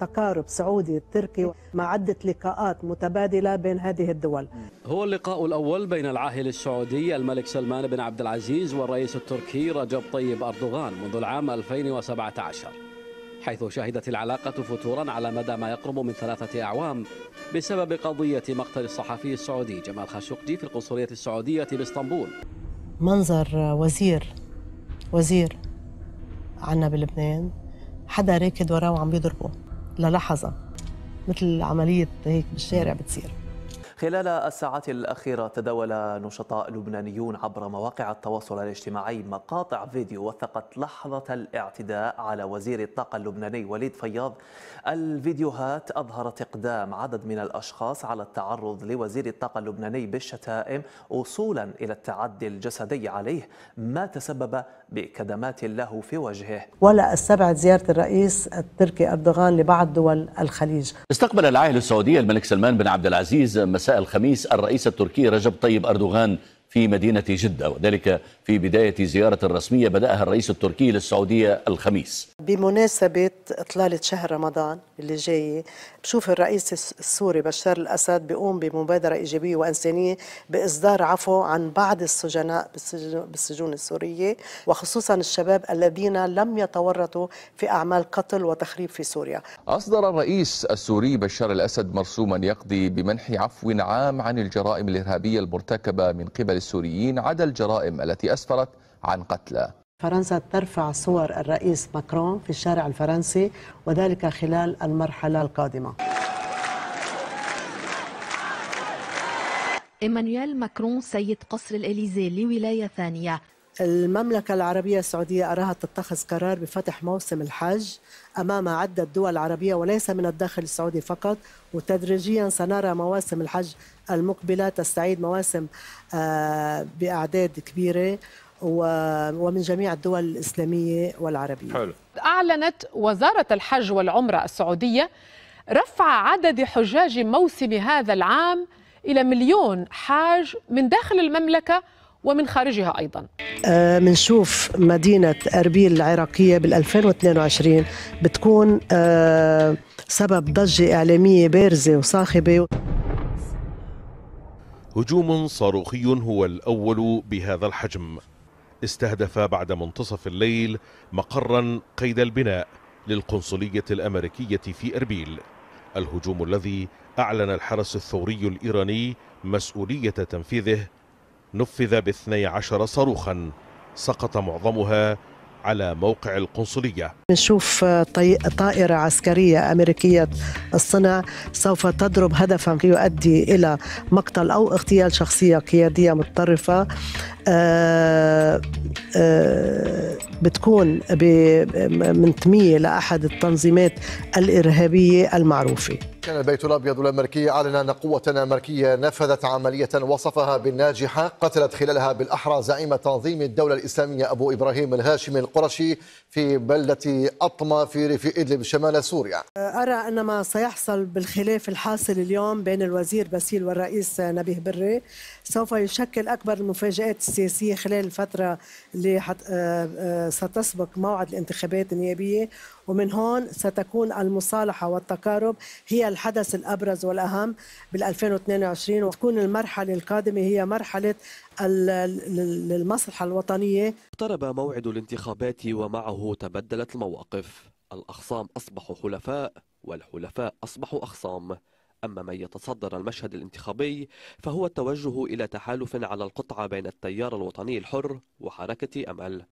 تقارب سعودي تركي مع عدة لقاءات متبادلة بين هذه الدول هو اللقاء الأول بين العاهل السعودي الملك سلمان بن عبد العزيز والرئيس التركي رجب طيب أردوغان منذ العام 2017 حيث شهدت العلاقة فتورا على مدى ما يقرب من ثلاثة أعوام بسبب قضية مقتل الصحفي السعودي جمال خاشقجي في القنصلية السعودية باسطنبول منظر وزير وزير عنا بلبنان حدا راكد وراه وعم بيضربه للحظة مثل عملية هيك بالشارع بتصير خلال الساعات الأخيرة تداول نشطاء لبنانيون عبر مواقع التواصل الاجتماعي مقاطع فيديو وثقت لحظة الاعتداء على وزير الطاقة اللبناني وليد فياض الفيديوهات أظهرت إقدام عدد من الأشخاص على التعرض لوزير الطاقة اللبناني بالشتائم وصولا إلى التعدي الجسدي عليه ما تسبب بكدمات له في وجهه ولا استبعد زيارة الرئيس التركي أردوغان لبعض دول الخليج استقبل العاهل السعودي الملك سلمان بن عبد العزيز مساء مساء الخميس الرئيس التركي رجب طيب أردوغان في مدينة جدة وذلك في بداية زيارة رسمية بدأها الرئيس التركي للسعودية الخميس بمناسبة إطلالة شهر رمضان اللي جاي بشوف الرئيس السوري بشار الأسد بيقوم بمبادرة إيجابية وإنسانية بإصدار عفو عن بعض السجناء بالسجون السورية وخصوصا الشباب الذين لم يتورطوا في أعمال قتل وتخريب في سوريا أصدر الرئيس السوري بشار الأسد مرسوما يقضي بمنح عفو عام عن الجرائم الإرهابية المرتكبة من قبل السوريين عدا الجرائم التي أسفرت عن قتلى فرنسا ترفع صور الرئيس ماكرون في الشارع الفرنسي وذلك خلال المرحلة القادمة إيمانويل ماكرون سيد قصر الإليزي لولاية ثانية المملكة العربية السعودية أراها تتخذ قرار بفتح موسم الحج أمام عدة دول عربية وليس من الداخل السعودي فقط وتدريجيا سنرى مواسم الحج المقبلة تستعيد مواسم آه، بأعداد كبيرة ومن جميع الدول الإسلامية والعربية حلو. أعلنت وزارة الحج والعمرة السعودية رفع عدد حجاج موسم هذا العام إلى مليون حاج من داخل المملكة ومن خارجها أيضا بنشوف آه، مدينه مدينة أربيل العراقية بال2022 بتكون آه، سبب ضجة إعلامية بارزة وصاخبة هجوم صاروخي هو الأول بهذا الحجم استهدف بعد منتصف الليل مقرا قيد البناء للقنصلية الأمريكية في أربيل الهجوم الذي أعلن الحرس الثوري الإيراني مسؤولية تنفيذه نفذ باثني عشر صاروخا سقط معظمها على موقع القنصلية نشوف طائرة عسكرية أمريكية الصنع سوف تضرب هدفا يؤدي إلى مقتل أو اغتيال شخصية قيادية متطرفة آآ آه، آآ آه، بتكون منتمية لأحد التنظيمات الإرهابية المعروفة كان البيت الأبيض الأمريكي أعلن أن قوة أمريكية نفذت عملية وصفها بالناجحة قتلت خلالها بالأحرى زعيم تنظيم الدولة الإسلامية أبو إبراهيم الهاشمي القرشي في بلدة أطمة في ريف إدلب شمال سوريا آه، أرى أن ما سيحصل بالخلاف الحاصل اليوم بين الوزير باسيل والرئيس نبيه بري سوف يشكل أكبر المفاجآت السياسية خلال الفترة اللي حت... آه، آه، ستسبق موعد الانتخابات النيابية ومن هون ستكون المصالحة والتقارب هي الحدث الأبرز والأهم بال 2022 وتكون المرحلة القادمة هي مرحلة المصلحة الوطنية اقترب موعد الانتخابات ومعه تبدلت المواقف الأخصام أصبحوا حلفاء والحلفاء أصبحوا أخصام أما من يتصدر المشهد الانتخابي فهو التوجه إلى تحالف على القطعة بين التيار الوطني الحر وحركة أمل